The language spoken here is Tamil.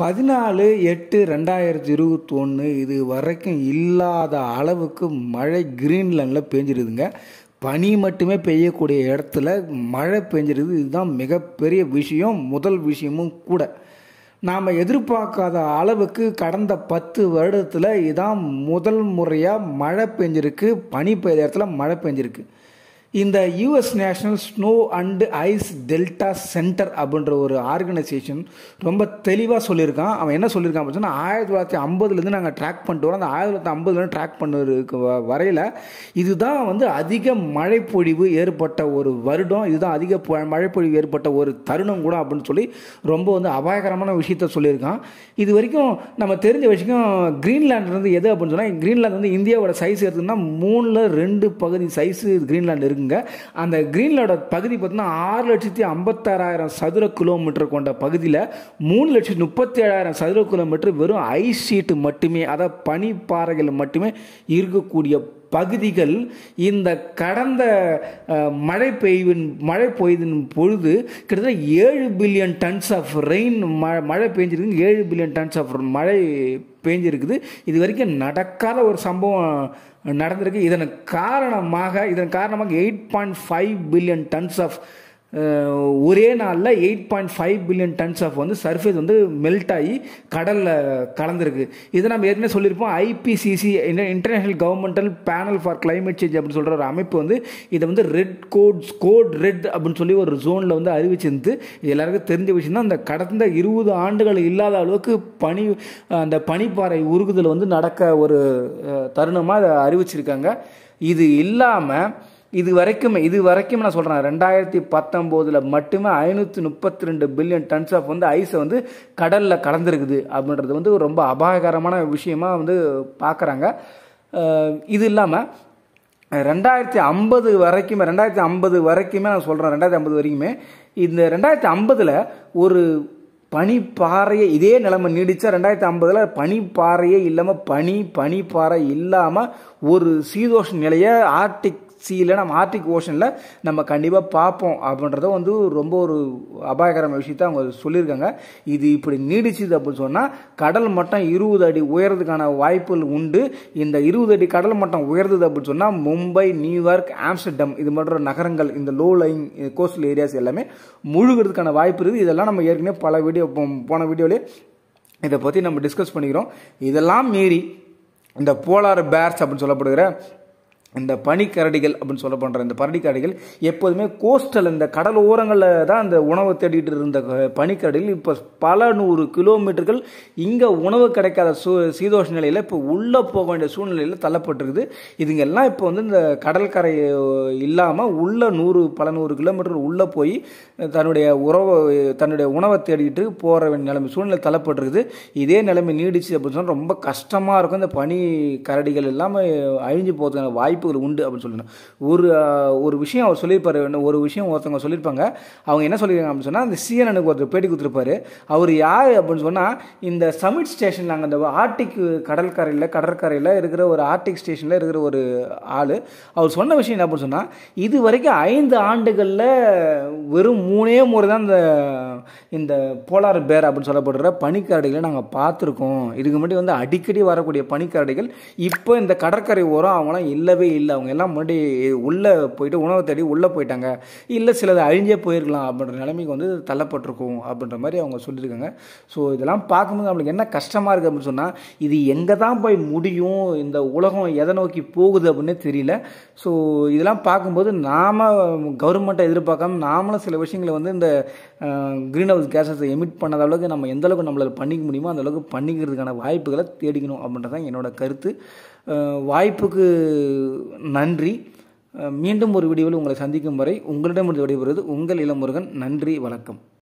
பதினாலு எட்டு ரெண்டாயிரத்தி இருபத்தி ஒன்று இது வரைக்கும் இல்லாத அளவுக்கு மழை கிரீன்லாண்டில் பெஞ்சிருதுங்க பனி மட்டுமே பெய்யக்கூடிய இடத்துல மழை பெஞ்சிருது இதுதான் மிகப்பெரிய விஷயம் முதல் விஷயமும் கூட நாம் எதிர்பார்க்காத அளவுக்கு கடந்த பத்து வருடத்தில் இதான் முதல் முறையாக மழை பெஞ்சிருக்கு பனி பெய்த இடத்துல மழை பெஞ்சிருக்கு இந்த US national snow and ice டெல்டா சென்டர் அப்படின்ற ஒரு ஆர்கனைசேஷன் ரொம்ப தெளிவாக சொல்லியிருக்கான் அவன் என்ன சொல்லியிருக்கான் அப்படின்னா ஆயிரத்தி தொள்ளாயிரத்தி ஐம்பதுலேருந்து நாங்கள் ட்ராக் பண்ணிட்டு வரோம் அந்த ஆயிரத்தி தொள்ளாயிரத்தி ஐம்பதுலேருந்து ட்ராக் பண்ண வரையில் இதுதான் வந்து அதிக மழைப்பொழிவு ஏற்பட்ட ஒரு வருடம் இதுதான் அதிக மழைப்பொழிவு ஏற்பட்ட ஒரு தருணம் கூட அப்படின்னு சொல்லி ரொம்ப வந்து அபாயகரமான விஷயத்த சொல்லியிருக்கான் இது வரைக்கும் நம்ம தெரிஞ்ச விஷயம் கிரீன்லாண்ட் வந்து எது அப்படின்னு சொன்னால் கிரீன்லாந்து வந்து இந்தியாவோட சைஸ் எடுத்துன்னா மூணில் ரெண்டு பகுதி சைஸு கிரீன்லாண்டு இருக்குது இருக்குங்க அந்த கிரீன்லேண்டோட பகுதி பார்த்தீங்கன்னா ஆறு லட்சத்தி ஐம்பத்தாறாயிரம் சதுர கிலோமீட்டர் கொண்ட பகுதியில் மூணு லட்சத்தி முப்பத்தி ஏழாயிரம் சதுர கிலோமீட்டர் வெறும் ஐஸ் ஷீட்டு மட்டுமே அதாவது பனிப்பாறைகள் மட்டுமே இருக்கக்கூடிய பகுதிகள் இந்த கடந்த மழை பெய்வின் மழை பொய்தின் பொழுது கிட்டத்தட்ட ஏழு பில்லியன் டன்ஸ் ஆஃப் ரெயின் மழை பெஞ்சிருக்கு ஏழு பில்லியன் டன்ஸ் ஆஃப் மழை பெஞ்சிருக்குது இது வரைக்கும் நடக்காத ஒரு சம்பவம் நடந்திருக்கு இதன் காரணமாக இதன் காரணமாக eight point five billion tons of ஒரே நாளில் eight point five billion tons of வந்து சர்ஃபேஸ் வந்து மெல்ட் ஆகி கடலில் கலந்துருக்கு இதை நம்ம ஏற்கனவே சொல்லியிருப்போம் IPCC international governmental panel for climate change அப்படின்னு சொல்கிற ஒரு அமைப்பு வந்து இதை வந்து ரெட் கோட்ஸ் கோட் ரெட் அப்படின்னு சொல்லி ஒரு ஜோனில் வந்து அறிவிச்சிருந்து இது எல்லாருக்கும் தெரிஞ்ச விஷயம் தான் அந்த கடந்த இருபது ஆண்டுகள் இல்லாத அளவுக்கு பனி அந்த பனிப்பாறை உருகுதல் வந்து நடக்க ஒரு தருணமாக அதை அறிவிச்சிருக்காங்க இது இல்லாமல் இது வரைக்கும் இது வரைக்கும் நான் சொல்கிறேன் ரெண்டாயிரத்தி பத்தொம்போதில் மட்டுமே ஐநூற்றி முப்பத்தி ரெண்டு பில்லியன் டன்ஸ் ஆஃப் வந்து ஐஸை வந்து கடலில் கலந்துருக்குது அப்படின்றது வந்து ரொம்ப அபாயகரமான விஷயமாக வந்து பார்க்குறாங்க இது இல்லாமல் ரெண்டாயிரத்தி ஐம்பது வரைக்குமே ரெண்டாயிரத்தி ஐம்பது வரைக்குமே நான் சொல்கிறேன் ரெண்டாயிரத்தி ஐம்பது வரைக்குமே இந்த ரெண்டாயிரத்தி ஐம்பதில் ஒரு பனிப்பாறையை இதே நிலைமை நீடித்தா ரெண்டாயிரத்தி ஐம்பதில் பனிப்பாறையே இல்லாமல் பனி பனிப்பாறை இல்லாமல் ஒரு சீதோஷ நிலையை ஆர்டிக் சீல நம்ம ஆர்டிக் ஓஷனில் நம்ம கண்டிப்பாக பார்ப்போம் அப்படின்றத வந்து ரொம்ப ஒரு அபாயகரமான விஷயத்த அவங்க சொல்லியிருக்காங்க இது இப்படி நீடிச்சுது அப்படின்னு சொன்னால் கடல் மட்டம் இருபது அடி உயர்றதுக்கான வாய்ப்புகள் உண்டு இந்த இருபது அடி கடல் மட்டம் உயர்ந்தது அப்படின்னு சொன்னால் மும்பை நியூயார்க் ஆம்ஸ்டர்டம் இது மாதிரி நகரங்கள் இந்த லோ லைன் கோஸ்டல் ஏரியாஸ் எல்லாமே முழுகிறதுக்கான வாய்ப்பு இருக்குது இதெல்லாம் நம்ம ஏற்கனவே பல வீடியோ போன வீடியோலேயே இதை பற்றி நம்ம டிஸ்கஸ் பண்ணிக்கிறோம் இதெல்லாம் மீறி இந்த போலார் பேர்ஸ் அப்படின்னு சொல்லப்படுகிற இந்த பனிக்கரடிகள் அப்படின்னு சொல்ல பண்ணுற இந்த பரடிக்கரடிகள் எப்போதுமே கோஸ்டல் இந்த கடல் ஓரங்களில் தான் இந்த உணவை தேடிட்டு இருந்த பனிக்கரடிகள் இப்போ பல நூறு கிலோமீட்டர்கள் இங்கே உணவு கிடைக்காத சூ சீதோஷ நிலையில் இப்போ உள்ளே போக வேண்டிய சூழ்நிலையில் தள்ளப்பட்டிருக்குது இதுங்கெல்லாம் இப்போ வந்து இந்த கடற்கரை இல்லாமல் உள்ளே நூறு பல நூறு கிலோமீட்டர் உள்ளே போய் தன்னுடைய உறவை தன்னுடைய உணவை தேடிட்டு போகிற வேண்டிய நிலைமை சூழ்நிலை தள்ளப்பட்டிருக்குது இதே நிலைமை நீடிச்சு அப்படின்னு சொன்னால் ரொம்ப கஷ்டமாக இருக்கும் இந்த பனி கரடிகள் எல்லாமே அழிஞ்சு போகிறதுக்கான வாய்ப்பு வாய்ப்புகள் உண்டு அப்படின்னு சொல்லணும் ஒரு ஒரு விஷயம் அவர் சொல்லியிருப்பார் ஒரு விஷயம் ஒருத்தவங்க சொல்லியிருப்பாங்க அவங்க என்ன சொல்லியிருக்காங்க அப்படின்னு சொன்னால் அந்த சிஎன்எனுக்கு ஒருத்தர் பேட்டி கொடுத்துருப்பாரு அவர் யார் அப்படின்னு சொன்னால் இந்த சமிட் ஸ்டேஷன் நாங்கள் அந்த ஆர்டிக் கடற்கரையில் கடற்கரையில் இருக்கிற ஒரு ஆர்டிக் ஸ்டேஷனில் இருக்கிற ஒரு ஆள் அவர் சொன்ன விஷயம் என்ன அப்படின்னு சொன்னால் இது வரைக்கும் ஐந்து ஆண்டுகளில் வெறும் மூணே முறை தான் இந்த இந்த போலார் பேர் அப்படின்னு சொல்லப்படுற பனிக்கரடிகளை நாங்கள் பார்த்துருக்கோம் இதுக்கு முன்னாடி வந்து அடிக்கடி வரக்கூடிய பனிக்கரடிகள் இப்போ இந்த கடற்கரை ஓரம் அவங்களாம் இல்லவே இல்லை அவங்க எல்லாம் முன்னாடி உள்ளே போயிட்டு உணவு தேடி உள்ளே போயிட்டாங்க இல்லை சிலது அழிஞ்சே போயிருக்கலாம் அப்படின்ற நிலைமைக்கு வந்து தள்ளப்பட்டிருக்கும் அப்படின்ற மாதிரி அவங்க சொல்லியிருக்காங்க ஸோ இதெல்லாம் பார்க்கும்போது நம்மளுக்கு என்ன கஷ்டமாக இருக்குது அப்படின்னு சொன்னால் இது எங்கே தான் போய் முடியும் இந்த உலகம் எதை நோக்கி போகுது அப்படின்னு தெரியல ஸோ இதெல்லாம் பார்க்கும்போது நாம் கவர்மெண்ட்டை எதிர்பார்க்காம நாமளும் சில விஷயங்களை வந்து இந்த க்ரீன் கிரீன்ஹவுஸ் கேஸஸை எமிட் பண்ணாத அளவுக்கு நம்ம எந்த அளவுக்கு நம்மளால் பண்ணிக்க முடியுமோ அந்தளவுக்கு பண்ணிக்கிறதுக்கான வாய்ப்புகளை தேடிக்கணும் அப்படின்றது தான் என்னோடய கருத்து வாய்ப்புக்கு நன்றி மீண்டும் ஒரு வீடியோவில் உங்களை சந்திக்கும் வரை உங்களிடம் விடைபெறுவது உங்கள் இளமுருகன் நன்றி வணக்கம்